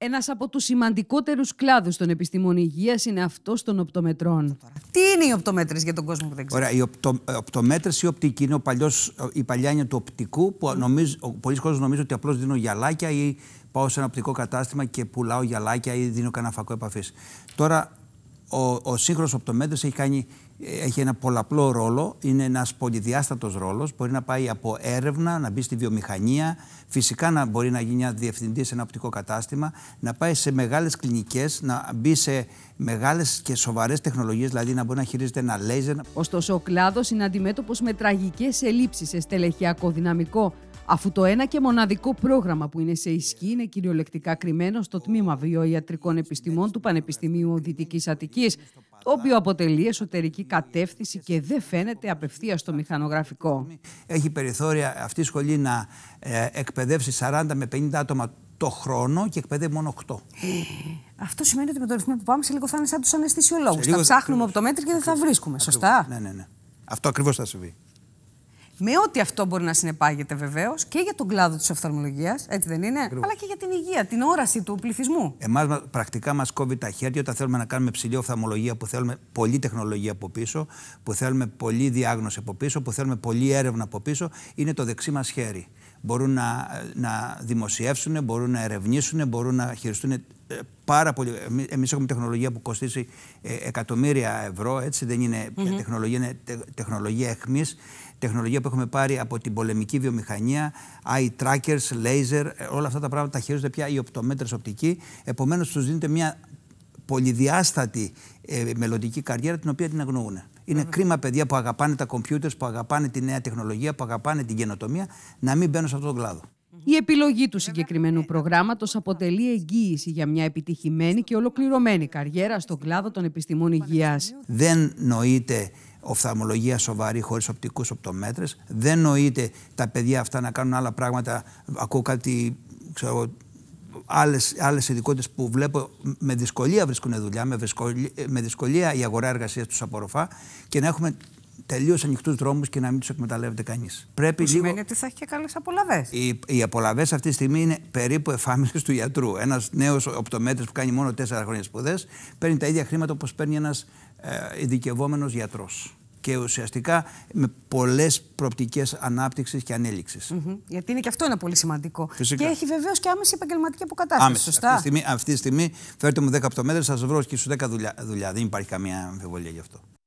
Ένας από τους σημαντικότερους κλάδους των επιστημών υγείας είναι αυτός των οπτομετρών. Τι είναι οι οπτομέτρες για τον κόσμο που δεν ξέρει. Ωραία, οι οπτο, ε, η παλιά του οπτικού που νομίζω, ο πολλοί κόσμος νομίζει πολλοι κόσμοι νομίζουν οτι απλώς δινω ή πάω σε ένα οπτικό κατάστημα και πουλάω γυαλάκια ή δίνω κανένα φακό επαφής. Τώρα ο, ο σύγχρονος οπτομέτρης έχει, κάνει, έχει ένα πολλαπλό ρόλο, είναι ένας πολύδιάστατο ρόλος, μπορεί να πάει από έρευνα, να μπει στη βιομηχανία, φυσικά να μπορεί να γίνει διευθυντή σε ένα οπτικό κατάστημα, να πάει σε μεγάλες κλινικές, να μπει σε μεγάλες και σοβαρές τεχνολογίες, δηλαδή να μπορεί να χειρίζεται ένα λέιζερ. Ωστόσο ο κλάδος είναι αντιμέτωπος με τραγικές ελλείψεις σε στελεχειακό δυναμικό, αφού το ένα και μοναδικό πρόγραμμα που είναι σε ισχύ είναι κυριολεκτικά κρυμμένο στο τμήμα βιοιατρικών επιστημών του Πανεπιστημίου Δυτικής Αττικής, το οποίο αποτελεί εσωτερική κατεύθυνση και δεν φαίνεται απευθεία στο μηχανογραφικό. Έχει περιθώρια αυτή η σχολή να ε, εκπαιδεύσει 40 με 50 άτομα το χρόνο και εκπαιδεύει μόνο 8. Ε, αυτό σημαίνει ότι με το ρυθμό που πάμε σε λίγο θα είναι σαν τους αναισθησιολόγου. Θα ψάχνουμε από το μέτρη και δεν θα βρίσκουμε. Σωστά. Ναι, ναι, ναι. Αυτό ακριβώς θα συμβεί. Με ό,τι αυτό μπορεί να συνεπάγεται βεβαίως και για τον κλάδο της οφθαλμολογίας, έτσι δεν είναι, αλλά και για την υγεία, την όραση του πληθυσμού. Εμάς πρακτικά μας κόβει τα χέρια όταν θέλουμε να κάνουμε ψηλή οφθαλμολογία που θέλουμε πολλή τεχνολογία από πίσω, που θέλουμε πολλή διάγνωση από πίσω, που θέλουμε πολλή έρευνα από πίσω. Είναι το δεξί μας χέρι μπορούν να, να δημοσιεύσουν, μπορούν να ερευνήσουν, μπορούν να χειριστούν ε, πάρα πολύ. Εμείς έχουμε τεχνολογία που κοστίζει ε, εκατομμύρια ευρώ, έτσι δεν είναι ε, τεχνολογία, είναι τεχνολογία εχμής, τεχνολογία που έχουμε πάρει από την πολεμική βιομηχανία, eye trackers, laser, όλα αυτά τα πράγματα τα χειρίζονται πια οι οπτομέτρες οπτικοί, επομένως τους δίνεται μια πολυδιάστατη μελλοντική καριέρα την οποία την αγνοούν. Είναι κρίμα παιδιά που αγαπάνε τα κομπιούτερ, που αγαπάνε τη νέα τεχνολογία, που αγαπάνε την καινοτομία, να μην μπαίνουν σε αυτόν τον κλάδο. Η επιλογή του συγκεκριμένου προγράμματος αποτελεί εγγύηση για μια επιτυχημένη και ολοκληρωμένη καριέρα στον κλάδο των επιστημών υγεία. Δεν νοείται οφθαμολογία σοβαρή χωρίς οπτικούς οπτομέτρες. Δεν νοείται τα παιδιά αυτά να κάνουν άλλα πράγματα. Ακούω κάτι, ξέρω, άλλες, άλλες ειδικότητες που βλέπω με δυσκολία βρίσκουν δουλειά, με δυσκολία, με δυσκολία η αγορά εργασίας τους απορροφά και να έχουμε τελείως ανοιχτούς δρόμους και να μην τους εκμεταλλεύεται κανείς. Πρέπει που Σημαίνει ότι θα έχει και καλές απολαυέ. Οι, οι απολαυέ αυτή τη στιγμή είναι περίπου εφάμιλες του γιατρού. Ένας νέος οπτομέτρης που κάνει μόνο τέσσερα χρόνια σπουδές παίρνει τα ίδια χρήματα όπως παίρνει ένας ε, ειδικευόμενος γιατρός και ουσιαστικά με πολλές προπτικέ ανάπτυξης και ανέλυξης. Γιατί είναι και αυτό ένα πολύ σημαντικό. Και έχει βεβαίως και άμεση επαγγελματική αποκατάσταση. Άμεση. Σωστά. Αυτή τη στιγμή, αυτή τη στιγμή φέρτε μου 10 μέτρο, σας βρω και σου 10 δουλειά, δουλειά. Δεν υπάρχει καμία αμφιβολία γι' αυτό.